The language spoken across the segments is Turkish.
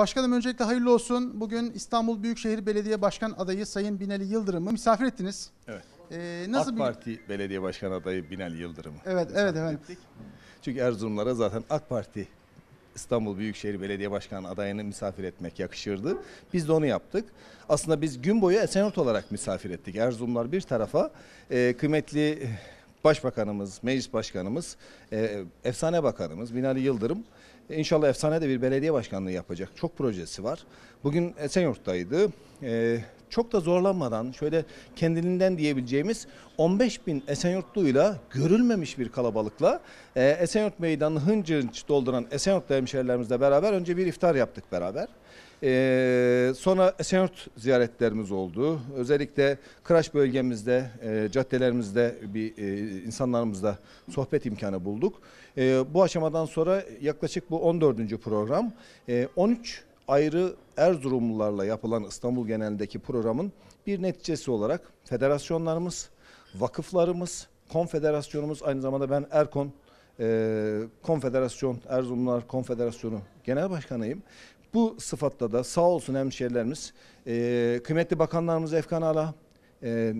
Başkanım öncelikle hayırlı olsun. Bugün İstanbul Büyükşehir Belediye Başkan adayı Sayın Binali Yıldırım'ı misafir ettiniz. Evet. Ee, nasıl AK bir... Parti Belediye Başkan adayı Binali Yıldırım'ı. Evet, evet evet. Çünkü Erzurumlara zaten AK Parti İstanbul Büyükşehir Belediye Başkan adayını misafir etmek yakışırdı. Biz de onu yaptık. Aslında biz gün boyu Esenyurt olarak misafir ettik. Erzurumlar bir tarafa e, kıymetli Başbakanımız, Meclis Başkanımız, e, Efsane Bakanımız Binali Yıldırım İnşallah efsane de bir belediye başkanlığı yapacak. Çok projesi var. Bugün Esenyurt'taydı. Ee, çok da zorlanmadan şöyle kendiliğinden diyebileceğimiz 15 bin Esenyurtluyla görülmemiş bir kalabalıkla e, Esenyurt Meydanı hınç hınç dolduran Esenyurtlu hemşehrilerimizle beraber önce bir iftar yaptık beraber. Ee, sonra Esenyurt ziyaretlerimiz oldu. Özellikle Kıraç bölgemizde, e, caddelerimizde bir e, insanlarımızla sohbet imkanı bulduk. E, bu aşamadan sonra yaklaşık bu 14. program e, 13 ayrı Erzurumlularla yapılan İstanbul genelindeki programın bir neticesi olarak federasyonlarımız, vakıflarımız, konfederasyonumuz aynı zamanda ben Erkon e, Konfederasyon, Erzurumlar Konfederasyonu Genel Başkanıyım. Bu sıfatla da sağ olsun hemşehrilerimiz, e, kıymetli bakanlarımız Efkan Ala, e,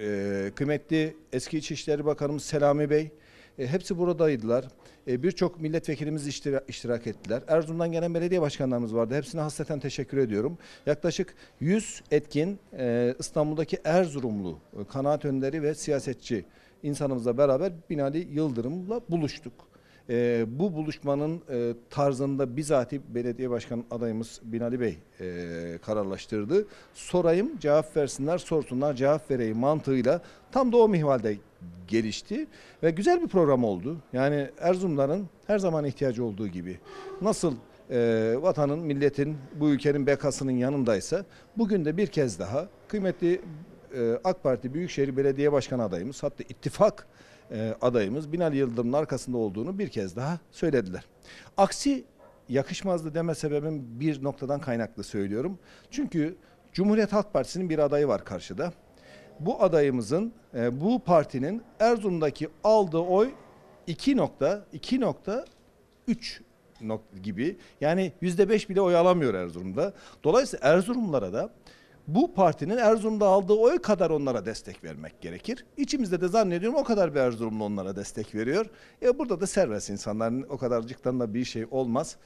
e, kıymetli eski İçişleri Bakanımız Selami Bey, e, hepsi buradaydılar. E, Birçok milletvekilimiz iştira, iştirak ettiler. Erzurum'dan gelen belediye başkanlarımız vardı. Hepsine hasreten teşekkür ediyorum. Yaklaşık 100 etkin e, İstanbul'daki Erzurumlu e, kanaat önderi ve siyasetçi insanımızla beraber Binali Yıldırım'la buluştuk. E, bu buluşmanın e, tarzında bizatihi belediye başkan adayımız Binali Bey e, kararlaştırdı. Sorayım cevap versinler, sorsunlar cevap vereyim mantığıyla tam da o mihvalde gelişti ve güzel bir program oldu. Yani Erzurumların her zaman ihtiyacı olduğu gibi nasıl e, vatanın, milletin, bu ülkenin bekasının yanındaysa bugün de bir kez daha kıymetli e, AK Parti Büyükşehir Belediye Başkanı adayımız hatta ittifak e, adayımız Binali Yıldırım'ın arkasında olduğunu bir kez daha söylediler. Aksi yakışmazdı deme sebebim bir noktadan kaynaklı söylüyorum. Çünkü Cumhuriyet Halk Partisi'nin bir adayı var karşıda. Bu adayımızın, e, bu partinin Erzurum'daki aldığı oy 2 nokta, 2 nokta 3 gibi. Yani yüzde beş bile oy alamıyor Erzurum'da. Dolayısıyla Erzurumlara da bu partinin Erzurum'da aldığı oy kadar onlara destek vermek gerekir. İçimizde de zannediyorum o kadar bir Erzurumlu onlara destek veriyor. E burada da serbest insanların o kadarcıktan da bir şey olmaz.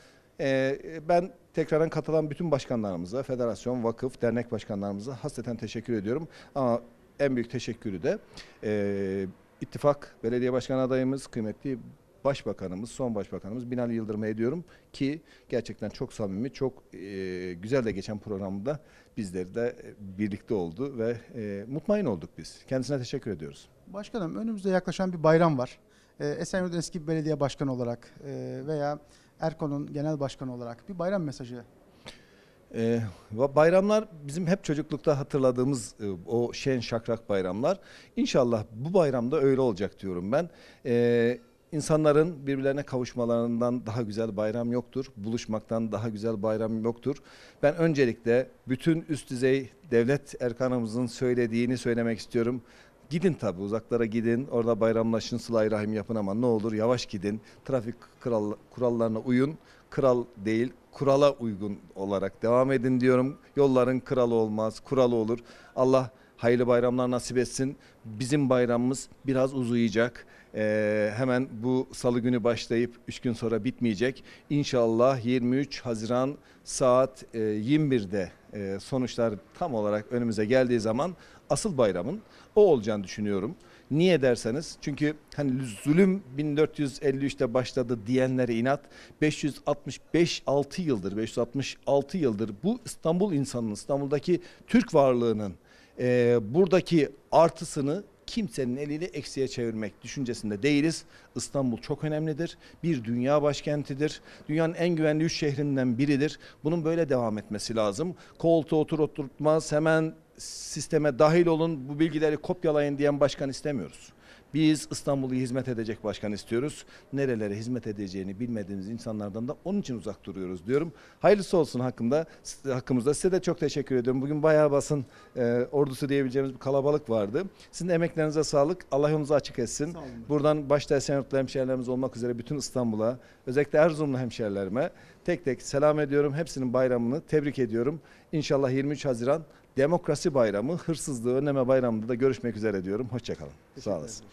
E, ben tekrardan katılan bütün başkanlarımıza, federasyon, vakıf, dernek başkanlarımıza hasreten teşekkür ediyorum. Ama en büyük teşekkürü de e, ittifak belediye başkan adayımız kıymetli Başbakanımız, son başbakanımız Binali Yıldırım'a ediyorum ki gerçekten çok samimi, çok e, güzel de geçen programda bizleri de e, birlikte oldu ve e, mutmain olduk biz. Kendisine teşekkür ediyoruz. Başkanım önümüzde yaklaşan bir bayram var. E, Esenyurt'un eski belediye başkanı olarak e, veya Erkon'un genel başkanı olarak bir bayram mesajı ee, bayramlar bizim hep çocuklukta hatırladığımız e, o şen şakrak bayramlar. İnşallah bu bayramda öyle olacak diyorum ben. Ee, İnsanların birbirlerine kavuşmalarından daha güzel bayram yoktur. Buluşmaktan daha güzel bayram yoktur. Ben öncelikle bütün üst düzey devlet erkanımızın söylediğini söylemek istiyorum. Gidin tabi uzaklara gidin. Orada bayramlaşın, sıla rahim yapın ama ne olur yavaş gidin. Trafik kral, kurallarına uyun. Kral değil, kurala uygun olarak devam edin diyorum. Yolların kralı olmaz, kuralı olur. Allah hayırlı bayramlar nasip etsin. Bizim bayramımız biraz uzayacak. Ee, hemen bu salı günü başlayıp 3 gün sonra bitmeyecek. İnşallah 23 Haziran saat e, 21'de e, sonuçlar tam olarak önümüze geldiği zaman asıl bayramın o olacağını düşünüyorum. Niye derseniz çünkü hani zulüm 1453'te başladı diyenlere inat 565 6 yıldır 566 yıldır bu İstanbul insanının İstanbul'daki Türk varlığının e, buradaki artısını kimsenin eliyle eksiye çevirmek düşüncesinde değiliz. İstanbul çok önemlidir. Bir dünya başkentidir. Dünyanın en güvenli üç şehrinden biridir. Bunun böyle devam etmesi lazım. Koltuğa otur oturtmaz hemen sisteme dahil olun bu bilgileri kopyalayın diyen başkan istemiyoruz. Biz İstanbul'u hizmet edecek başkan istiyoruz. Nerelere hizmet edeceğini bilmediğimiz insanlardan da onun için uzak duruyoruz diyorum. Hayırlısı olsun hakkında hakkımızda. Size de çok teşekkür ediyorum. Bugün bayağı basın e, ordusu diyebileceğimiz bir kalabalık vardı. Sizin emeklerinize sağlık. Allah yolunuzu açık etsin. Buradan başta Esenyurtlu hemşehrilerimiz olmak üzere bütün İstanbul'a, özellikle Erzurumlu hemşehrilerime tek tek selam ediyorum. Hepsinin bayramını tebrik ediyorum. İnşallah 23 Haziran Demokrasi Bayramı, Hırsızlığı Önleme Bayramı'nda da görüşmek üzere diyorum. Hoşçakalın. Sağ olasın.